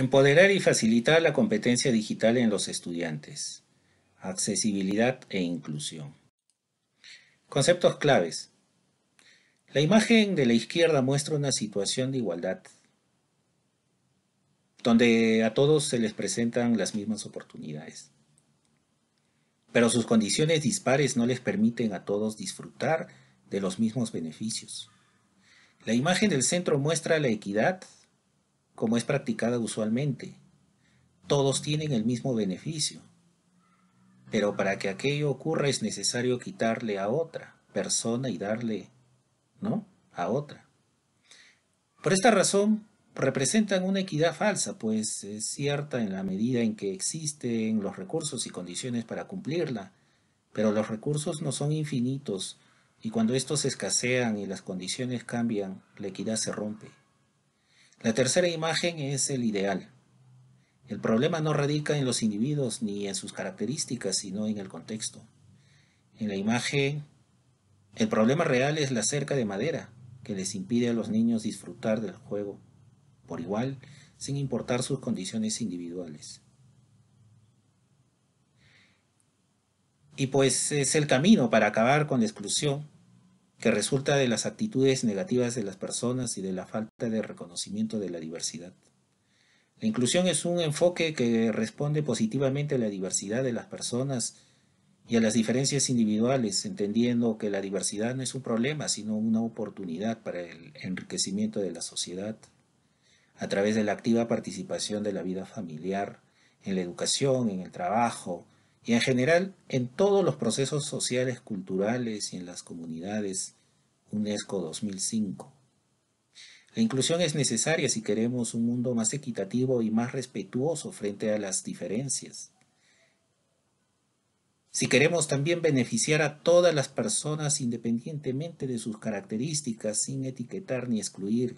Empoderar y facilitar la competencia digital en los estudiantes. Accesibilidad e inclusión. Conceptos claves. La imagen de la izquierda muestra una situación de igualdad, donde a todos se les presentan las mismas oportunidades. Pero sus condiciones dispares no les permiten a todos disfrutar de los mismos beneficios. La imagen del centro muestra la equidad como es practicada usualmente. Todos tienen el mismo beneficio, pero para que aquello ocurra es necesario quitarle a otra persona y darle, ¿no? A otra. Por esta razón, representan una equidad falsa, pues es cierta en la medida en que existen los recursos y condiciones para cumplirla, pero los recursos no son infinitos y cuando estos escasean y las condiciones cambian, la equidad se rompe. La tercera imagen es el ideal. El problema no radica en los individuos ni en sus características, sino en el contexto. En la imagen, el problema real es la cerca de madera que les impide a los niños disfrutar del juego, por igual, sin importar sus condiciones individuales. Y pues es el camino para acabar con la exclusión que resulta de las actitudes negativas de las personas y de la falta de reconocimiento de la diversidad. La inclusión es un enfoque que responde positivamente a la diversidad de las personas y a las diferencias individuales, entendiendo que la diversidad no es un problema, sino una oportunidad para el enriquecimiento de la sociedad a través de la activa participación de la vida familiar, en la educación, en el trabajo, y en general, en todos los procesos sociales, culturales y en las comunidades, UNESCO 2005. La inclusión es necesaria si queremos un mundo más equitativo y más respetuoso frente a las diferencias. Si queremos también beneficiar a todas las personas independientemente de sus características, sin etiquetar ni excluir.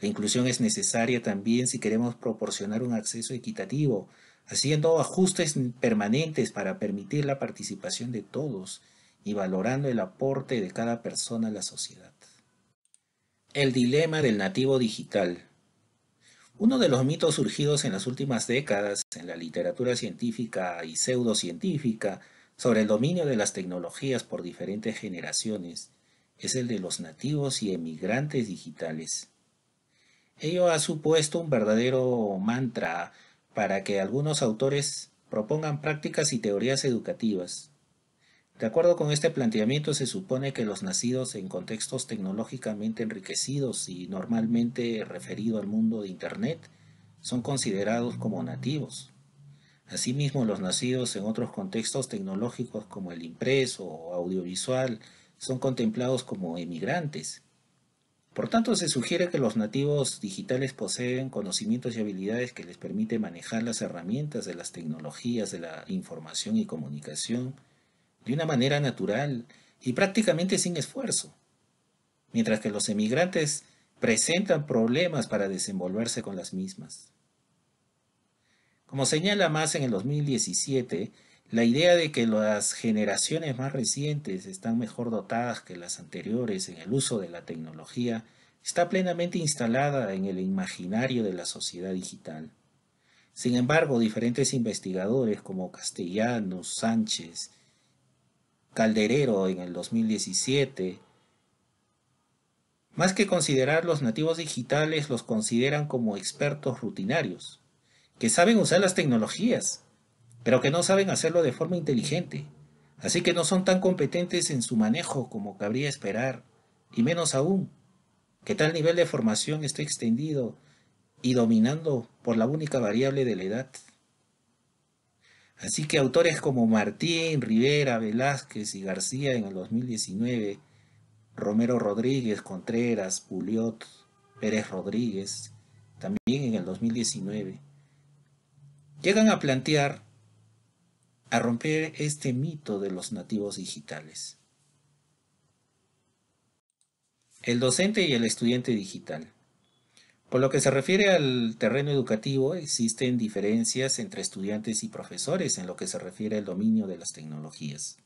La inclusión es necesaria también si queremos proporcionar un acceso equitativo haciendo ajustes permanentes para permitir la participación de todos y valorando el aporte de cada persona a la sociedad. El dilema del nativo digital. Uno de los mitos surgidos en las últimas décadas en la literatura científica y pseudocientífica sobre el dominio de las tecnologías por diferentes generaciones es el de los nativos y emigrantes digitales. Ello ha supuesto un verdadero mantra para que algunos autores propongan prácticas y teorías educativas. De acuerdo con este planteamiento, se supone que los nacidos en contextos tecnológicamente enriquecidos y normalmente referido al mundo de Internet son considerados como nativos. Asimismo, los nacidos en otros contextos tecnológicos como el impreso o audiovisual son contemplados como emigrantes, por tanto, se sugiere que los nativos digitales poseen conocimientos y habilidades que les permiten manejar las herramientas de las tecnologías de la información y comunicación de una manera natural y prácticamente sin esfuerzo, mientras que los emigrantes presentan problemas para desenvolverse con las mismas. Como señala más en el 2017, la idea de que las generaciones más recientes están mejor dotadas que las anteriores en el uso de la tecnología está plenamente instalada en el imaginario de la sociedad digital. Sin embargo, diferentes investigadores como Castellanos, Sánchez, Calderero en el 2017, más que considerar los nativos digitales, los consideran como expertos rutinarios, que saben usar las tecnologías, pero que no saben hacerlo de forma inteligente, así que no son tan competentes en su manejo como cabría esperar, y menos aún que tal nivel de formación esté extendido y dominando por la única variable de la edad. Así que autores como Martín, Rivera, Velázquez y García en el 2019, Romero Rodríguez, Contreras, Puliot, Pérez Rodríguez, también en el 2019, llegan a plantear a romper este mito de los nativos digitales. El docente y el estudiante digital. Por lo que se refiere al terreno educativo, existen diferencias entre estudiantes y profesores en lo que se refiere al dominio de las tecnologías.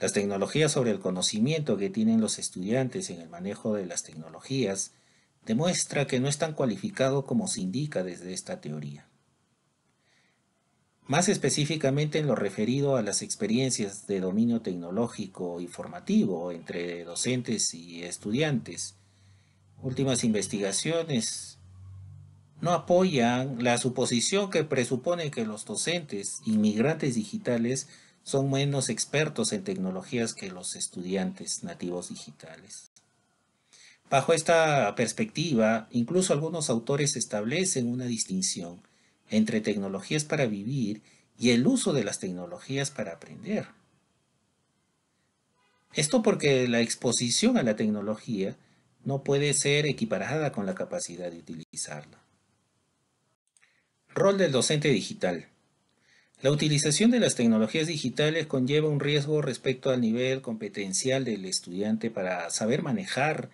Las tecnologías sobre el conocimiento que tienen los estudiantes en el manejo de las tecnologías demuestra que no es tan cualificado como se indica desde esta teoría. Más específicamente en lo referido a las experiencias de dominio tecnológico y formativo entre docentes y estudiantes. Últimas investigaciones no apoyan la suposición que presupone que los docentes inmigrantes digitales son menos expertos en tecnologías que los estudiantes nativos digitales. Bajo esta perspectiva, incluso algunos autores establecen una distinción entre tecnologías para vivir y el uso de las tecnologías para aprender. Esto porque la exposición a la tecnología no puede ser equiparada con la capacidad de utilizarla. Rol del docente digital. La utilización de las tecnologías digitales conlleva un riesgo respecto al nivel competencial del estudiante para saber manejar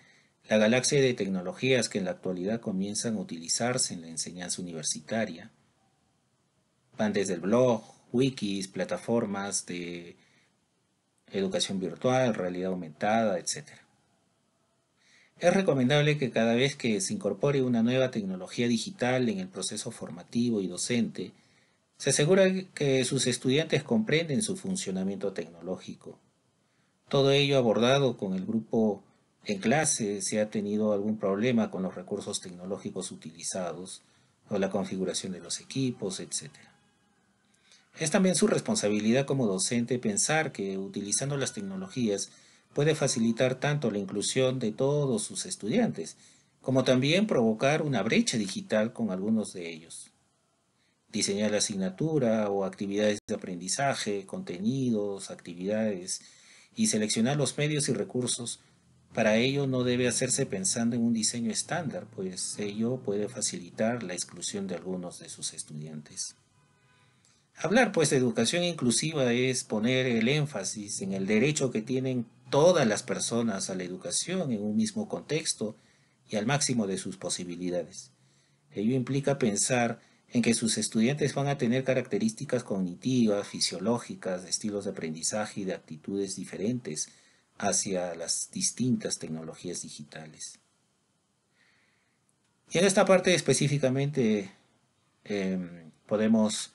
la galaxia de tecnologías que en la actualidad comienzan a utilizarse en la enseñanza universitaria Van desde el blog, wikis, plataformas de educación virtual, realidad aumentada, etc. Es recomendable que cada vez que se incorpore una nueva tecnología digital en el proceso formativo y docente, se asegure que sus estudiantes comprenden su funcionamiento tecnológico. Todo ello abordado con el grupo en clase si ha tenido algún problema con los recursos tecnológicos utilizados o la configuración de los equipos, etc. Es también su responsabilidad como docente pensar que utilizando las tecnologías puede facilitar tanto la inclusión de todos sus estudiantes, como también provocar una brecha digital con algunos de ellos. Diseñar la asignatura o actividades de aprendizaje, contenidos, actividades y seleccionar los medios y recursos para ello no debe hacerse pensando en un diseño estándar, pues ello puede facilitar la exclusión de algunos de sus estudiantes. Hablar pues de educación inclusiva es poner el énfasis en el derecho que tienen todas las personas a la educación en un mismo contexto y al máximo de sus posibilidades. Ello implica pensar en que sus estudiantes van a tener características cognitivas, fisiológicas, estilos de aprendizaje y de actitudes diferentes hacia las distintas tecnologías digitales. Y en esta parte específicamente em, podemos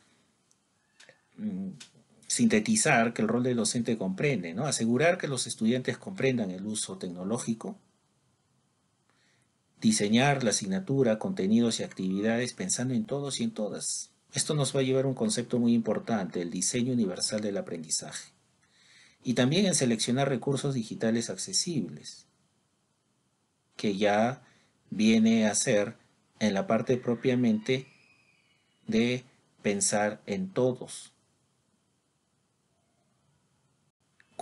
Mm, sintetizar que el rol del docente comprende, ¿no? Asegurar que los estudiantes comprendan el uso tecnológico, diseñar la asignatura, contenidos y actividades pensando en todos y en todas. Esto nos va a llevar a un concepto muy importante, el diseño universal del aprendizaje. Y también en seleccionar recursos digitales accesibles, que ya viene a ser en la parte propiamente de pensar en todos,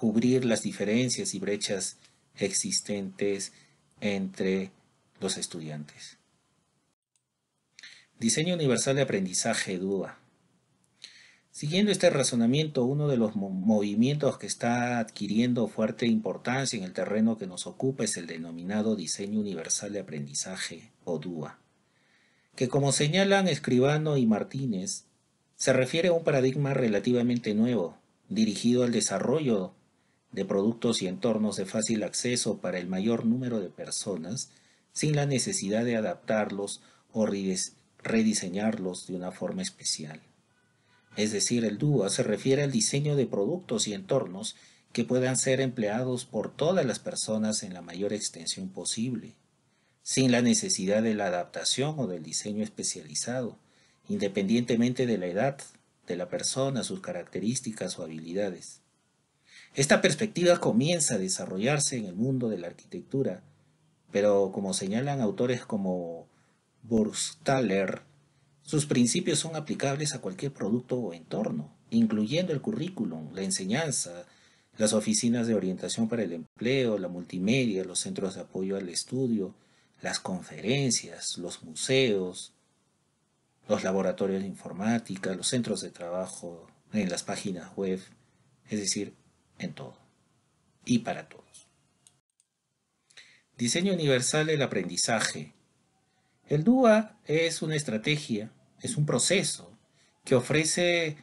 cubrir las diferencias y brechas existentes entre los estudiantes. Diseño universal de aprendizaje, DUA. Siguiendo este razonamiento, uno de los movimientos que está adquiriendo fuerte importancia en el terreno que nos ocupa es el denominado diseño universal de aprendizaje, o DUA, que como señalan Escribano y Martínez, se refiere a un paradigma relativamente nuevo, dirigido al desarrollo de productos y entornos de fácil acceso para el mayor número de personas, sin la necesidad de adaptarlos o rediseñarlos de una forma especial. Es decir, el DUA se refiere al diseño de productos y entornos que puedan ser empleados por todas las personas en la mayor extensión posible, sin la necesidad de la adaptación o del diseño especializado, independientemente de la edad de la persona, sus características o habilidades. Esta perspectiva comienza a desarrollarse en el mundo de la arquitectura, pero como señalan autores como Burstaller, sus principios son aplicables a cualquier producto o entorno, incluyendo el currículum, la enseñanza, las oficinas de orientación para el empleo, la multimedia, los centros de apoyo al estudio, las conferencias, los museos, los laboratorios de informática, los centros de trabajo en las páginas web. Es decir, en todo y para todos. Diseño universal del aprendizaje. El DUA es una estrategia, es un proceso que ofrece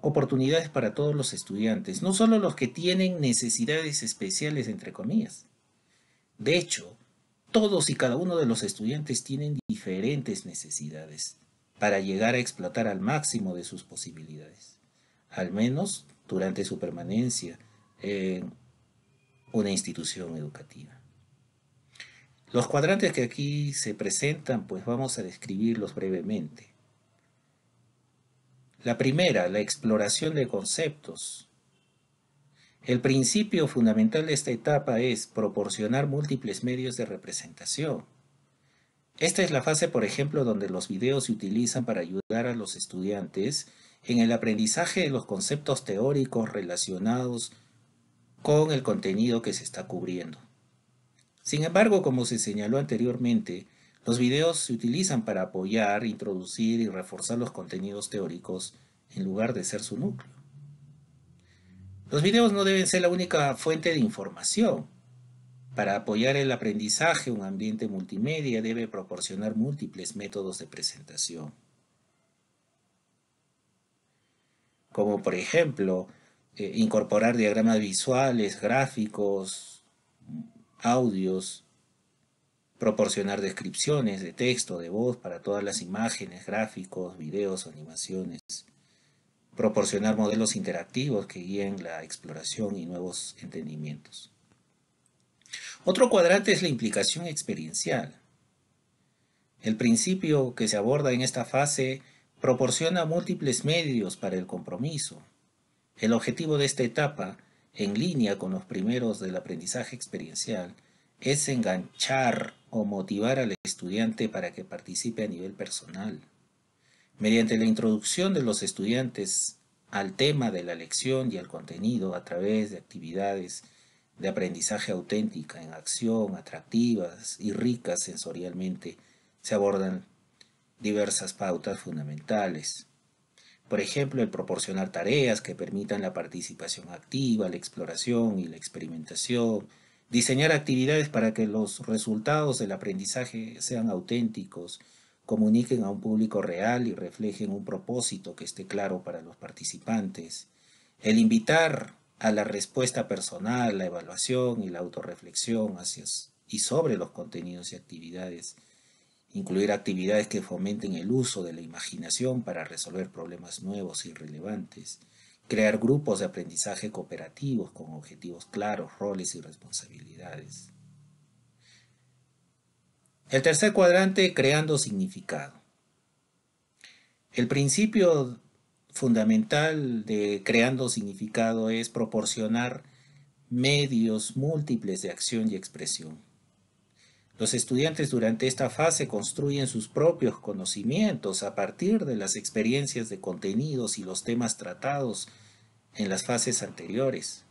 oportunidades para todos los estudiantes, no solo los que tienen necesidades especiales, entre comillas. De hecho, todos y cada uno de los estudiantes tienen diferentes necesidades para llegar a explotar al máximo de sus posibilidades, al menos durante su permanencia en una institución educativa. Los cuadrantes que aquí se presentan, pues vamos a describirlos brevemente. La primera, la exploración de conceptos. El principio fundamental de esta etapa es proporcionar múltiples medios de representación. Esta es la fase, por ejemplo, donde los videos se utilizan para ayudar a los estudiantes en el aprendizaje de los conceptos teóricos relacionados con el contenido que se está cubriendo. Sin embargo, como se señaló anteriormente, los videos se utilizan para apoyar, introducir y reforzar los contenidos teóricos en lugar de ser su núcleo. Los videos no deben ser la única fuente de información. Para apoyar el aprendizaje, un ambiente multimedia debe proporcionar múltiples métodos de presentación. como por ejemplo eh, incorporar diagramas visuales, gráficos, audios, proporcionar descripciones de texto, de voz para todas las imágenes, gráficos, videos, animaciones, proporcionar modelos interactivos que guíen la exploración y nuevos entendimientos. Otro cuadrante es la implicación experiencial. El principio que se aborda en esta fase proporciona múltiples medios para el compromiso. El objetivo de esta etapa, en línea con los primeros del aprendizaje experiencial, es enganchar o motivar al estudiante para que participe a nivel personal. Mediante la introducción de los estudiantes al tema de la lección y al contenido a través de actividades de aprendizaje auténtica en acción, atractivas y ricas sensorialmente, se abordan diversas pautas fundamentales. Por ejemplo, el proporcionar tareas que permitan la participación activa, la exploración y la experimentación, diseñar actividades para que los resultados del aprendizaje sean auténticos, comuniquen a un público real y reflejen un propósito que esté claro para los participantes, el invitar a la respuesta personal, la evaluación y la autorreflexión hacia y sobre los contenidos y actividades incluir actividades que fomenten el uso de la imaginación para resolver problemas nuevos y relevantes, crear grupos de aprendizaje cooperativos con objetivos claros, roles y responsabilidades. El tercer cuadrante, creando significado. El principio fundamental de creando significado es proporcionar medios múltiples de acción y expresión los estudiantes durante esta fase construyen sus propios conocimientos a partir de las experiencias de contenidos y los temas tratados en las fases anteriores.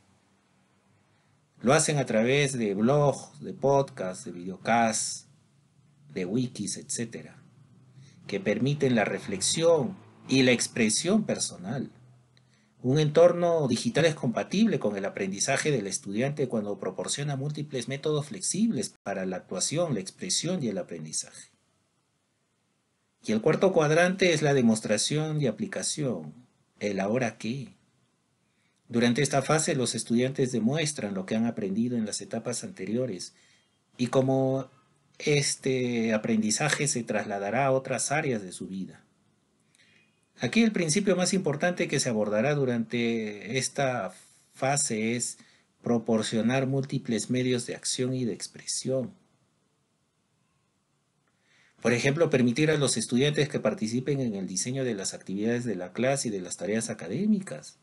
Lo hacen a través de blogs, de podcasts, de videocasts, de wikis, etc., que permiten la reflexión y la expresión personal. Un entorno digital es compatible con el aprendizaje del estudiante cuando proporciona múltiples métodos flexibles para la actuación, la expresión y el aprendizaje. Y el cuarto cuadrante es la demostración y aplicación, el ahora qué. Durante esta fase los estudiantes demuestran lo que han aprendido en las etapas anteriores y cómo este aprendizaje se trasladará a otras áreas de su vida. Aquí el principio más importante que se abordará durante esta fase es proporcionar múltiples medios de acción y de expresión. Por ejemplo, permitir a los estudiantes que participen en el diseño de las actividades de la clase y de las tareas académicas.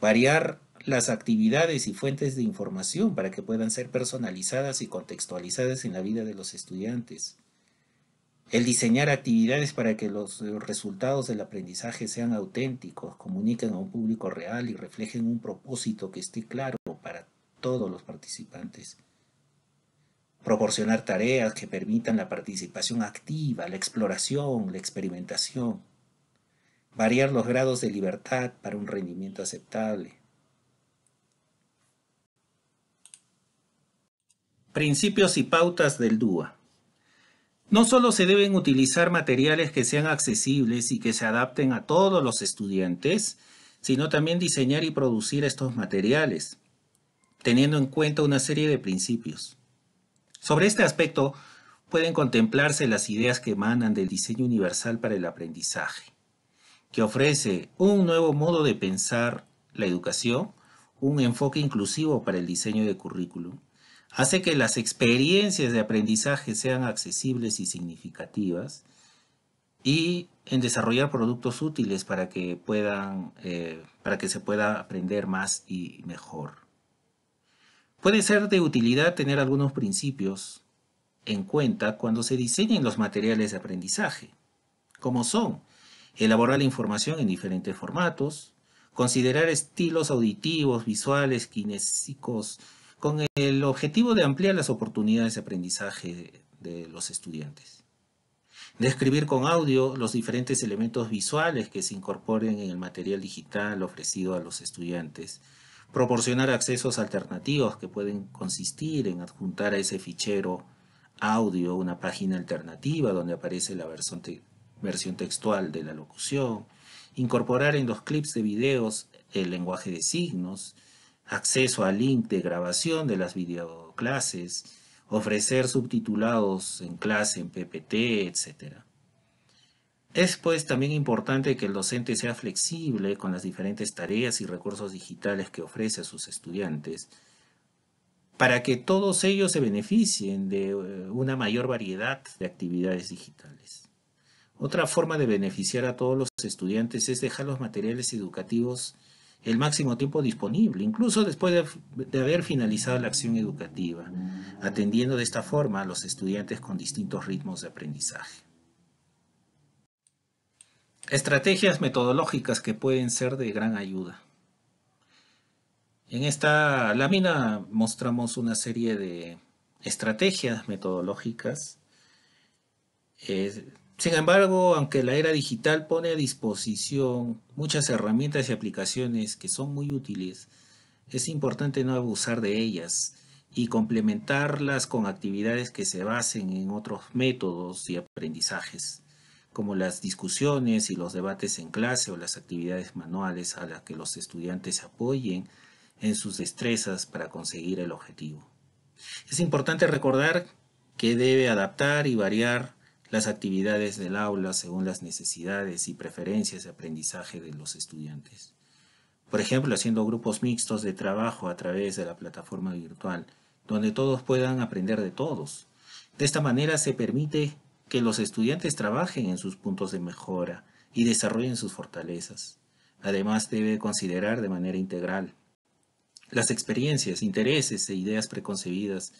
Variar las actividades y fuentes de información para que puedan ser personalizadas y contextualizadas en la vida de los estudiantes. El diseñar actividades para que los eh, resultados del aprendizaje sean auténticos, comuniquen a un público real y reflejen un propósito que esté claro para todos los participantes. Proporcionar tareas que permitan la participación activa, la exploración, la experimentación. Variar los grados de libertad para un rendimiento aceptable. Principios y pautas del DUA. No solo se deben utilizar materiales que sean accesibles y que se adapten a todos los estudiantes, sino también diseñar y producir estos materiales, teniendo en cuenta una serie de principios. Sobre este aspecto pueden contemplarse las ideas que emanan del diseño universal para el aprendizaje, que ofrece un nuevo modo de pensar la educación, un enfoque inclusivo para el diseño de currículum, hace que las experiencias de aprendizaje sean accesibles y significativas y en desarrollar productos útiles para que puedan, eh, para que se pueda aprender más y mejor. Puede ser de utilidad tener algunos principios en cuenta cuando se diseñen los materiales de aprendizaje, como son elaborar la información en diferentes formatos, considerar estilos auditivos, visuales, kinésicos, con el objetivo de ampliar las oportunidades de aprendizaje de los estudiantes. Describir con audio los diferentes elementos visuales que se incorporen en el material digital ofrecido a los estudiantes. Proporcionar accesos alternativos que pueden consistir en adjuntar a ese fichero audio una página alternativa donde aparece la versión, textual de la locución. Incorporar en los clips de videos el lenguaje de signos acceso al link de grabación de las videoclases, ofrecer subtitulados en clase en PPT, etc. Es pues también importante que el docente sea flexible con las diferentes tareas y recursos digitales que ofrece a sus estudiantes, para que todos ellos se beneficien de eh, una mayor variedad de actividades digitales. Otra forma de beneficiar a todos los estudiantes es dejar los materiales educativos el máximo tiempo disponible, incluso después de, haber finalizado la acción educativa, atendiendo de esta forma a los estudiantes con distintos ritmos de aprendizaje. Estrategias metodológicas que pueden ser de gran ayuda. En esta lámina mostramos una serie de estrategias metodológicas eh, sin embargo, aunque la era digital pone a disposición muchas herramientas y aplicaciones que son muy útiles, es importante no abusar de ellas y complementarlas con actividades que se basen en otros métodos y aprendizajes, como las discusiones y los debates en clase o las actividades manuales a las que los estudiantes se apoyen en sus destrezas para conseguir el objetivo. Es importante recordar que debe adaptar y variar las actividades del aula según las necesidades y preferencias de aprendizaje de los estudiantes. Por ejemplo, haciendo grupos mixtos de trabajo a través de la plataforma virtual, donde todos puedan aprender de todos. De esta manera se permite que los estudiantes trabajen en sus puntos de mejora y desarrollen sus fortalezas. Además, debe considerar de manera integral las experiencias, intereses e ideas preconcebidas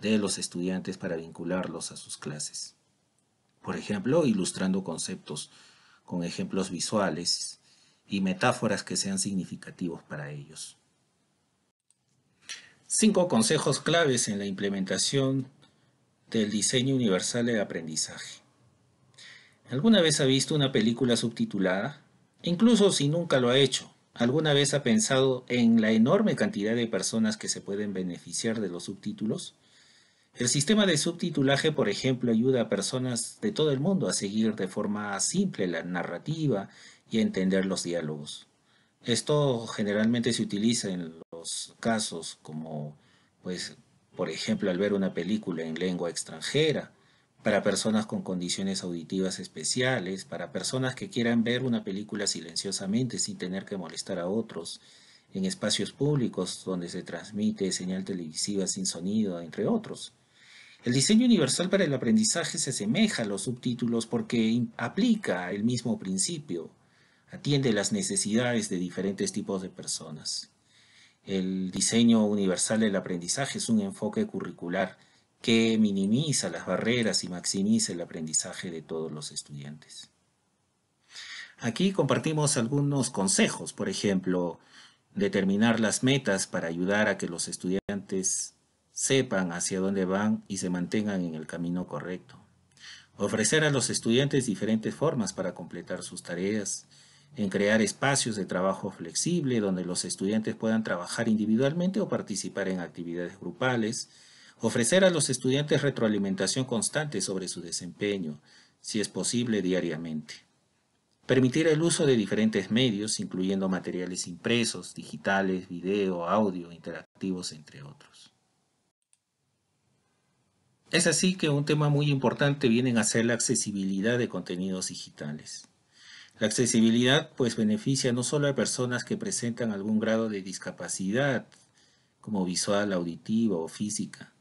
de los estudiantes para vincularlos a sus clases por ejemplo, ilustrando conceptos con ejemplos visuales y metáforas que sean significativos para ellos. Cinco consejos claves en la implementación del diseño universal de aprendizaje. ¿Alguna vez ha visto una película subtitulada? Incluso si nunca lo ha hecho, ¿alguna vez ha pensado en la enorme cantidad de personas que se pueden beneficiar de los subtítulos? El sistema de subtitulaje, por ejemplo, ayuda a personas de todo el mundo a seguir de forma simple la narrativa y a entender los diálogos. Esto generalmente se utiliza en los casos como, pues, por ejemplo, al ver una película en lengua extranjera, para personas con condiciones auditivas especiales, para personas que quieran ver una película silenciosamente sin tener que molestar a otros, en espacios públicos donde se transmite señal televisiva sin sonido, entre otros. El diseño universal para el aprendizaje se asemeja a los subtítulos porque aplica el mismo principio, atiende las necesidades de diferentes tipos de personas. El diseño universal del aprendizaje es un enfoque curricular que minimiza las barreras y maximiza el aprendizaje de todos los estudiantes. Aquí compartimos algunos consejos, por ejemplo, determinar las metas para ayudar a que los estudiantes sepan hacia dónde van y se mantengan en el camino correcto. Ofrecer a los estudiantes diferentes formas para completar sus tareas, en crear espacios de trabajo flexible donde los estudiantes puedan trabajar individualmente o participar en actividades grupales, ofrecer a los estudiantes retroalimentación constante sobre su desempeño, si es posible diariamente. Permitir el uso de diferentes medios, incluyendo materiales impresos, digitales, video, audio, interactivos, entre otros. Es así que un tema muy importante viene a ser la accesibilidad de contenidos digitales. La accesibilidad pues beneficia no solo a personas que presentan algún grado de discapacidad, como visual, auditiva o física.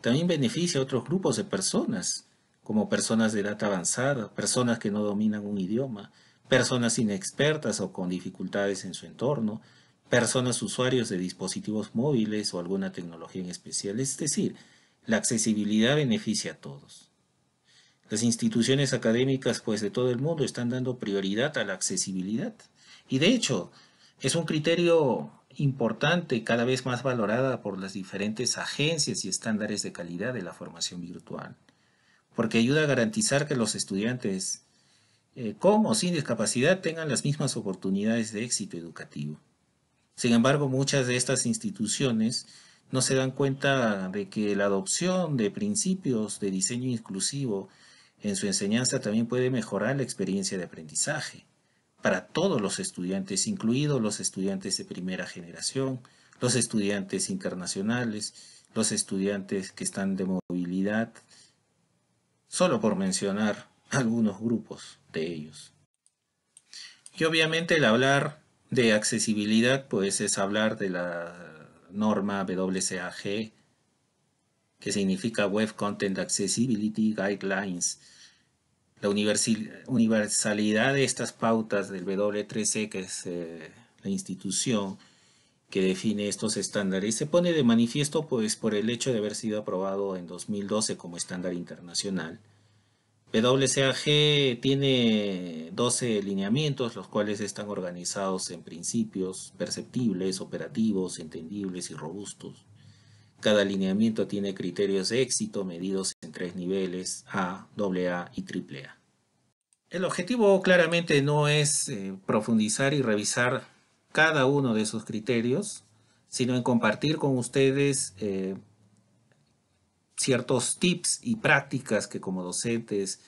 También beneficia a otros grupos de personas, como personas de edad avanzada, personas que no dominan un idioma, personas inexpertas o con dificultades en su entorno, personas usuarios de dispositivos móviles o alguna tecnología en especial. Es decir, la accesibilidad beneficia a todos. Las instituciones académicas pues, de todo el mundo están dando prioridad a la accesibilidad. Y de hecho, es un criterio importante, cada vez más valorada por las diferentes agencias y estándares de calidad de la formación virtual, porque ayuda a garantizar que los estudiantes eh, con o sin discapacidad tengan las mismas oportunidades de éxito educativo. Sin embargo, muchas de estas instituciones no se dan cuenta de que la adopción de principios de diseño inclusivo en su enseñanza también puede mejorar la experiencia de aprendizaje para todos los estudiantes, incluidos los estudiantes de primera generación, los estudiantes internacionales, los estudiantes que están de movilidad, solo por mencionar algunos grupos de ellos. Y obviamente el hablar de accesibilidad, pues es hablar de la norma WCAG, que significa Web Content Accessibility Guidelines. La universalidad de estas pautas del W3C, que es eh, la institución que define estos estándares, se pone de manifiesto pues, por el hecho de haber sido aprobado en 2012 como estándar internacional WCAG tiene 12 lineamientos, los cuales están organizados en principios perceptibles, operativos, entendibles y robustos. Cada lineamiento tiene criterios de éxito medidos en tres niveles, A, AA y AAA. El objetivo claramente no es eh, profundizar y revisar cada uno de esos criterios, sino en compartir con ustedes eh, ciertos tips y prácticas que como docentes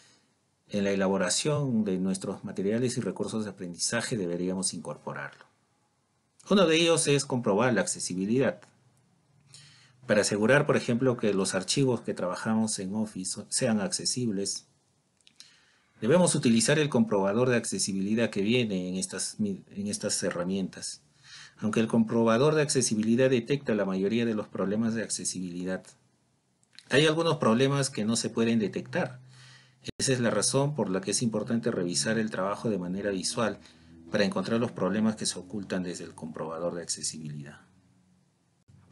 en la elaboración de nuestros materiales y recursos de aprendizaje deberíamos incorporarlo. Uno de ellos es comprobar la accesibilidad. Para asegurar, por ejemplo, que los archivos que trabajamos en Office sean accesibles, debemos utilizar el comprobador de accesibilidad que viene en estas, en estas herramientas. Aunque el comprobador de accesibilidad detecta la mayoría de los problemas de accesibilidad, hay algunos problemas que no se pueden detectar. Esa es la razón por la que es importante revisar el trabajo de manera visual para encontrar los problemas que se ocultan desde el comprobador de accesibilidad.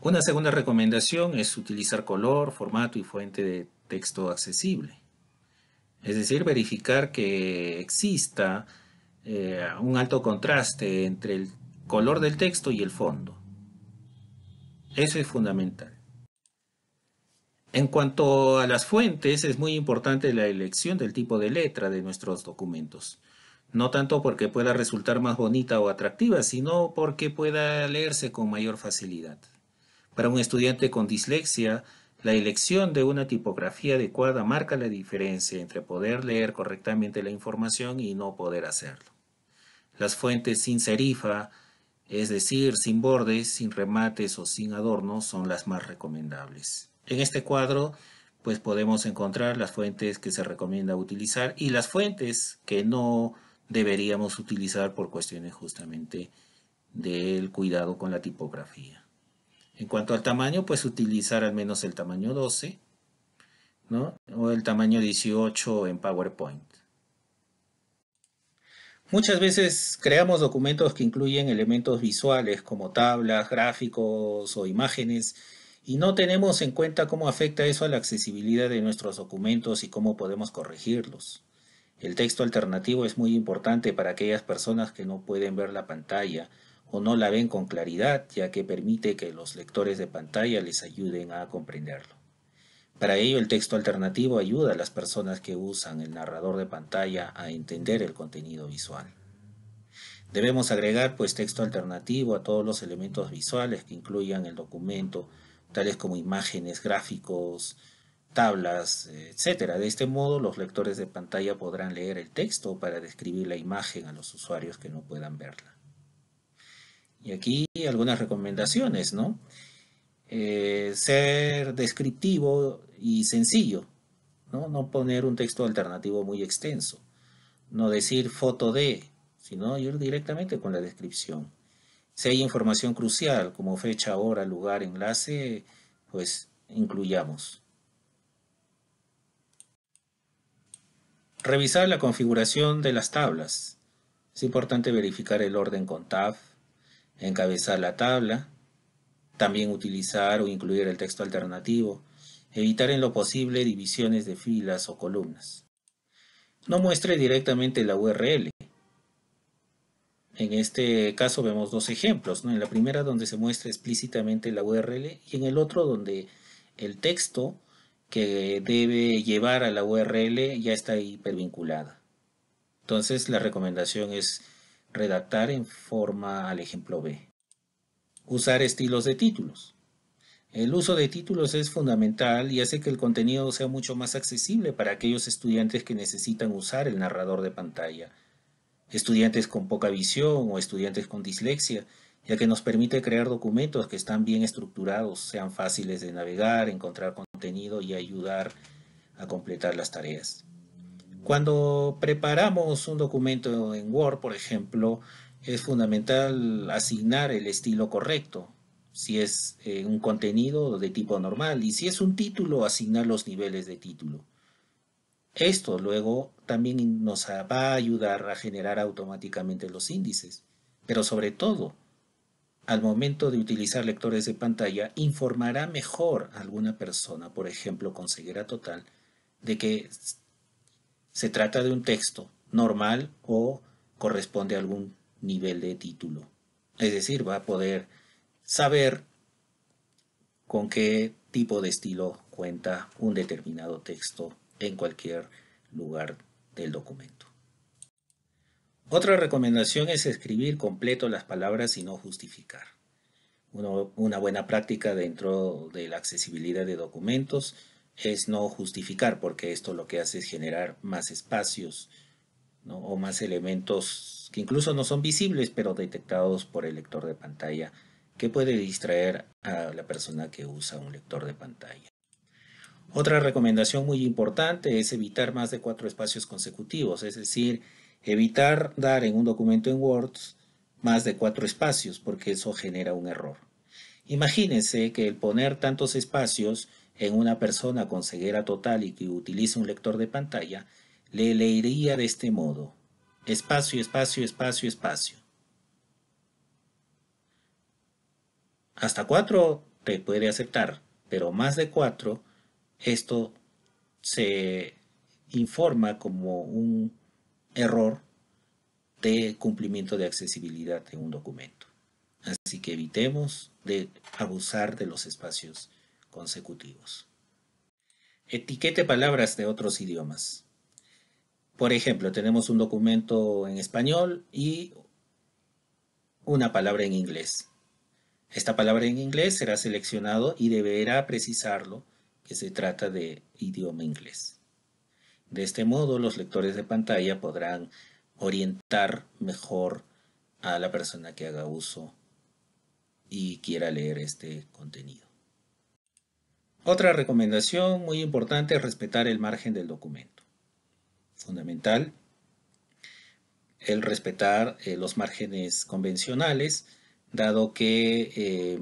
Una segunda recomendación es utilizar color, formato y fuente de texto accesible. Es decir, verificar que exista eh, un alto contraste entre el color del texto y el fondo. Eso es fundamental. En cuanto a las fuentes, es muy importante la elección del tipo de letra de nuestros documentos. No tanto porque pueda resultar más bonita o atractiva, sino porque pueda leerse con mayor facilidad. Para un estudiante con dislexia, la elección de una tipografía adecuada marca la diferencia entre poder leer correctamente la información y no poder hacerlo. Las fuentes sin serifa, es decir, sin bordes, sin remates o sin adornos, son las más recomendables. En este cuadro pues podemos encontrar las fuentes que se recomienda utilizar y las fuentes que no deberíamos utilizar por cuestiones justamente del cuidado con la tipografía. En cuanto al tamaño, pues utilizar al menos el tamaño 12 ¿no? o el tamaño 18 en PowerPoint. Muchas veces creamos documentos que incluyen elementos visuales como tablas, gráficos o imágenes y no tenemos en cuenta cómo afecta eso a la accesibilidad de nuestros documentos y cómo podemos corregirlos. El texto alternativo es muy importante para aquellas personas que no pueden ver la pantalla o no la ven con claridad, ya que permite que los lectores de pantalla les ayuden a comprenderlo. Para ello, el texto alternativo ayuda a las personas que usan el narrador de pantalla a entender el contenido visual. Debemos agregar pues texto alternativo a todos los elementos visuales que incluyan el documento tales como imágenes, gráficos, tablas, etc. De este modo, los lectores de pantalla podrán leer el texto para describir la imagen a los usuarios que no puedan verla. Y aquí algunas recomendaciones, ¿no? Eh, ser descriptivo y sencillo, ¿no? No poner un texto alternativo muy extenso. No decir foto de, sino ir directamente con la descripción. Si hay información crucial como fecha, hora, lugar, enlace, pues incluyamos. Revisar la configuración de las tablas. Es importante verificar el orden con tab, encabezar la tabla, también utilizar o incluir el texto alternativo, evitar en lo posible divisiones de filas o columnas. No muestre directamente la URL, en este caso vemos dos ejemplos, en la primera donde se muestra explícitamente la URL y en el otro donde el texto que debe llevar a la URL ya está hipervinculada. Entonces la recomendación es redactar en forma al ejemplo B. Usar estilos de títulos. El uso de títulos es fundamental y hace que el contenido sea mucho más accesible para aquellos estudiantes que necesitan usar el narrador de pantalla estudiantes con poca visión o estudiantes con dislexia, ya que nos permite crear documentos que están bien estructurados, sean fáciles de navegar, encontrar contenido y ayudar a completar las tareas. Cuando preparamos un documento en Word, por ejemplo, es fundamental asignar el estilo correcto, si es eh, un contenido de tipo normal y si es un título, asignar los niveles de título. Esto luego también nos va a ayudar a generar automáticamente los índices, pero sobre todo, al momento de utilizar lectores de pantalla, informará mejor a alguna persona, por ejemplo, con ceguera total, de que se trata de un texto normal o corresponde a algún nivel de título. Es decir, va a poder saber con qué tipo de estilo cuenta un determinado texto en cualquier lugar del documento. Otra recomendación es escribir completo las palabras y no justificar. una buena práctica dentro de la accesibilidad de documentos es no justificar, porque esto lo que hace es generar más espacios o más elementos que incluso no son visibles, pero detectados por el lector de pantalla, que puede distraer a la persona que usa un lector de pantalla. Otra recomendación muy importante es evitar más de cuatro espacios consecutivos, es decir, evitar dar en un documento en Word más de cuatro espacios porque eso genera un error. Imagínense que el poner tantos espacios en una persona con ceguera total y que utiliza un lector de pantalla, le leería de este modo. Espacio, espacio, espacio, espacio. Hasta cuatro te puede aceptar, pero más de cuatro esto se informa como un error de cumplimiento de accesibilidad de un documento. Así que evitemos de abusar de los espacios consecutivos. Etiquete palabras de otros idiomas. Por ejemplo, tenemos un documento en español y una palabra en inglés. Esta palabra en inglés será seleccionado y deberá precisarlo que se trata de idioma inglés. De este modo, los lectores de pantalla podrán orientar mejor a la persona que haga uso y quiera leer este contenido. Otra recomendación muy importante es respetar el margen del documento. Fundamental el respetar eh, los márgenes convencionales, dado que eh,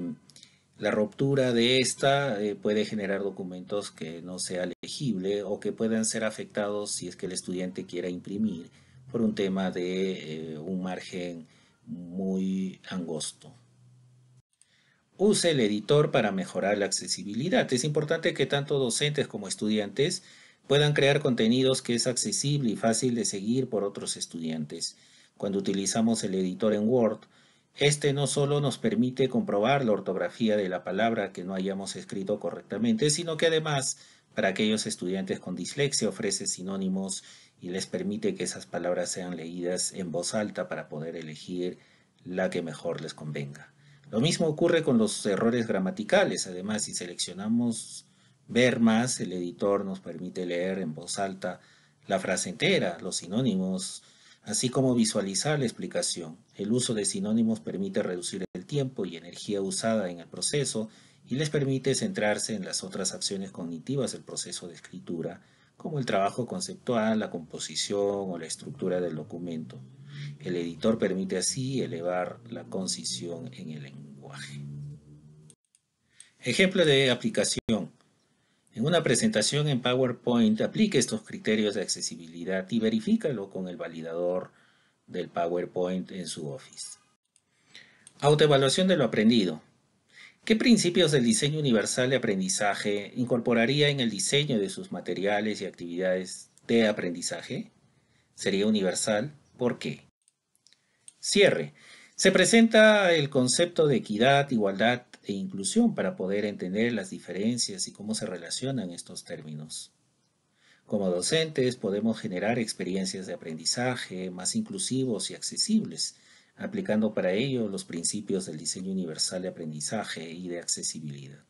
la ruptura de esta eh, puede generar documentos que no sea legible o que puedan ser afectados si es que el estudiante quiera imprimir por un tema de eh, un margen muy angosto. Use el editor para mejorar la accesibilidad. Es importante que tanto docentes como estudiantes puedan crear contenidos que es accesible y fácil de seguir por otros estudiantes. Cuando utilizamos el editor en Word, este no solo nos permite comprobar la ortografía de la palabra que no hayamos escrito correctamente, sino que además para aquellos estudiantes con dislexia ofrece sinónimos y les permite que esas palabras sean leídas en voz alta para poder elegir la que mejor les convenga. Lo mismo ocurre con los errores gramaticales. Además, si seleccionamos ver más, el editor nos permite leer en voz alta la frase entera, los sinónimos, así como visualizar la explicación. El uso de sinónimos permite reducir el tiempo y energía usada en el proceso y les permite centrarse en las otras acciones cognitivas del proceso de escritura, como el trabajo conceptual, la composición o la estructura del documento. El editor permite así elevar la concisión en el lenguaje. Ejemplo de aplicación. En una presentación en PowerPoint, aplique estos criterios de accesibilidad y verifícalo con el validador del PowerPoint en su Office. Autoevaluación de lo aprendido. ¿Qué principios del diseño universal de aprendizaje incorporaría en el diseño de sus materiales y actividades de aprendizaje? ¿Sería universal? ¿Por qué? Cierre. Se presenta el concepto de equidad, igualdad e inclusión para poder entender las diferencias y cómo se relacionan estos términos. Como docentes podemos generar experiencias de aprendizaje más inclusivos y accesibles, aplicando para ello los principios del diseño universal de aprendizaje y de accesibilidad.